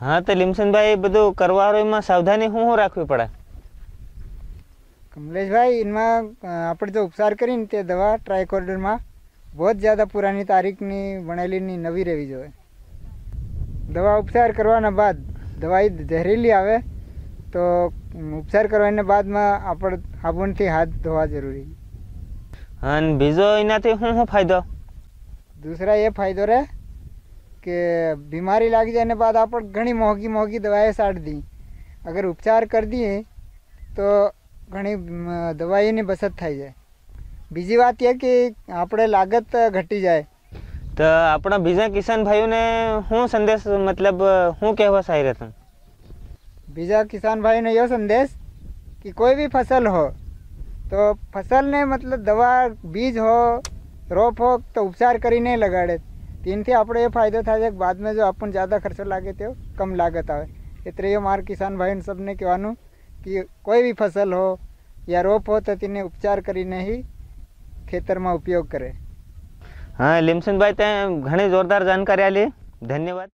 હા તો લીમસનભાઈ બધું કરવારો એમાં સાવધાની શું શું રાખવી પડે કમલેશભાઈ એમાં આપણે જો ઉપચાર કરીને તે દવા ટ્રાયકોર્ડરમાં બહુ જ જ્યાદા પુરાની તારીખની વણેલીની નવી રહેવી જોઈએ દવા ઉપચાર કરવાના બાદ દવાઈ ઝેરીલી આવે તો ઉપચાર કરવાના બાદમાં આપણે સાબુનથી હાથ ધોવા જરૂરી અને બીજો એનાથી શું શું ફાયદો દૂસરા એ ફાયદો રહે કે બીમારી લાગી જાય ને બાદ આપણે ઘણી મોંઘી મોંઘી દવાએ સાડી દી અગર ઉપચાર કરી દઈએ તો ઘણી દવાઈની બચત થઈ જાય બીજી વાત એ કે આપણે લાગત ઘટી જાય તો આપણા બીજા કિસાન ભાઈઓને હું સંદેશ મતલબ હું કહેવા સાહી રહેતો બીજા કિસાન ભાઈનો એવો સંદેશ કે કોઈ બી ફસલ હો તો ફસલને મતલબ દવા બીજ હો રોપ હો તો ઉપચાર કરીને લગાડે તેનાથી આપણે એ ફાયદો થાય છે કે બાદમાં જો આપણને જ્યાદા ખર્ચો લાગે તેવો કમ લાગત આવે એટલે એ મારા કિસાન ભાઈન સબને કહેવાનું કે કોઈ બી ફસલ હો યા રોપ હો તો તેને ઉપચાર કરીને હી ખેતરમાં ઉપયોગ કરે હા લીમસનભાઈ તે ઘણી જોરદાર જાણકારી આલી ધન્યવાદ